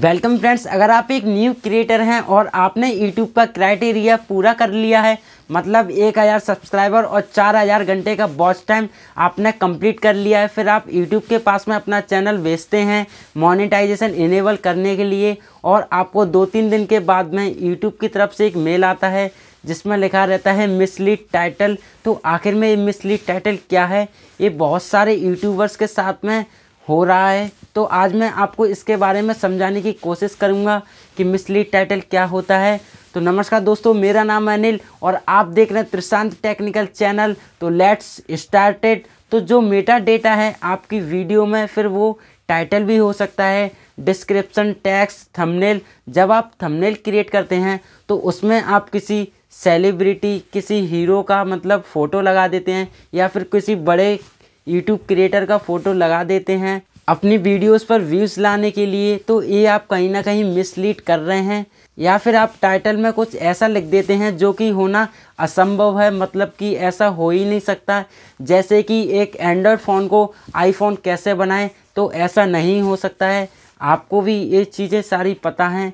welcome friends अगर आप एक न्यू क्रिएटर हैं और आपने यूट्यूब का क्राइटेरिया पूरा कर लिया है मतलब एक हज़ार सब्सक्राइबर और चार हज़ार घंटे का वॉच टाइम आपने कंप्लीट कर लिया है फिर आप यूट्यूब के पास में अपना चैनल बेचते हैं मोनेटाइजेशन इनेबल करने के लिए और आपको दो तीन दिन के बाद में यूट्यूब की तरफ से एक मेल आता है जिसमें लिखा रहता है मिसलीड टाइटल तो आखिर में ये मिसलीड टाइटल क्या है ये बहुत सारे यूट्यूबर्स के साथ में हो रहा है तो आज मैं आपको इसके बारे में समझाने की कोशिश करूँगा कि मिसलीड टाइटल क्या होता है तो नमस्कार दोस्तों मेरा नाम है अनिल और आप देख रहे हैं त्रिशांत टेक्निकल चैनल तो लेट्स स्टार्टेड तो जो मेटा डेटा है आपकी वीडियो में फिर वो टाइटल भी हो सकता है डिस्क्रिप्शन टैक्स थंबनेल जब आप थंबनेल क्रिएट करते हैं तो उसमें आप किसी सेलिब्रिटी किसी हीरो का मतलब फ़ोटो लगा देते हैं या फिर किसी बड़े यूट्यूब क्रिएटर का फ़ोटो लगा देते हैं अपनी वीडियोस पर व्यूज़ लाने के लिए तो ये आप कहीं ना कहीं मिसलीड कर रहे हैं या फिर आप टाइटल में कुछ ऐसा लिख देते हैं जो कि होना असंभव है मतलब कि ऐसा हो ही नहीं सकता जैसे कि एक एंड्रॉयड फ़ोन को आईफोन कैसे बनाएं तो ऐसा नहीं हो सकता है आपको भी ये चीज़ें सारी पता हैं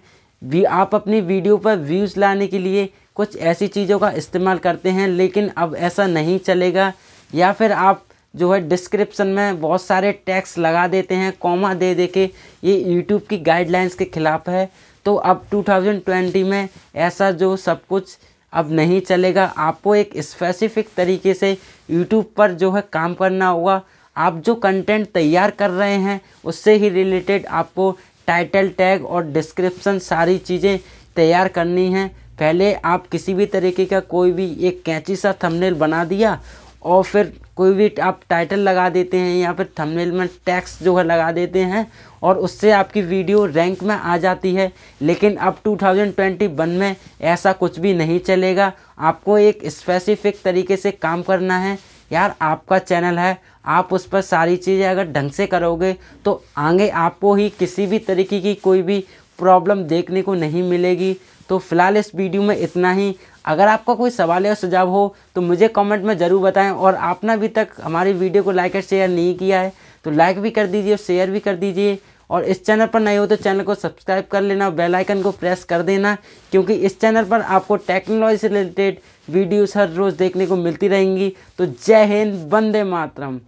भी आप अपनी वीडियो पर व्यूज़ लाने के लिए कुछ ऐसी चीज़ों का इस्तेमाल करते हैं लेकिन अब ऐसा नहीं चलेगा या फिर आप जो है डिस्क्रिप्शन में बहुत सारे टैक्स लगा देते हैं कॉमा दे दे के ये यूट्यूब की गाइडलाइंस के ख़िलाफ़ है तो अब 2020 में ऐसा जो सब कुछ अब नहीं चलेगा आपको एक स्पेसिफिक तरीके से यूट्यूब पर जो है काम करना होगा आप जो कंटेंट तैयार कर रहे हैं उससे ही रिलेटेड आपको टाइटल टैग और डिस्क्रिप्शन सारी चीज़ें तैयार करनी हैं पहले आप किसी भी तरीके का कोई भी एक कैंची सा थंबनेल बना दिया और फिर कोई भी आप टाइटल लगा देते हैं या फिर थंबनेल में टैक्स जो है लगा देते हैं और उससे आपकी वीडियो रैंक में आ जाती है लेकिन अब 2021 में ऐसा कुछ भी नहीं चलेगा आपको एक स्पेसिफिक तरीके से काम करना है यार आपका चैनल है आप उस पर सारी चीज़ें अगर ढंग से करोगे तो आगे आपको ही किसी भी तरीके की कोई भी प्रॉब्लम देखने को नहीं मिलेगी तो फिलहाल इस वीडियो में इतना ही अगर आपका कोई सवाल या सुझाव हो तो मुझे कमेंट में ज़रूर बताएं और आपने अभी तक हमारी वीडियो को लाइक और शेयर नहीं किया है तो लाइक भी कर दीजिए और शेयर भी कर दीजिए और इस चैनल पर नए हो तो चैनल को सब्सक्राइब कर लेना बेल आइकन को प्रेस कर देना क्योंकि इस चैनल पर आपको टेक्नोलॉजी से रिलेटेड वीडियोस हर रोज़ देखने को मिलती रहेंगी तो जय हिंद वंदे मातरम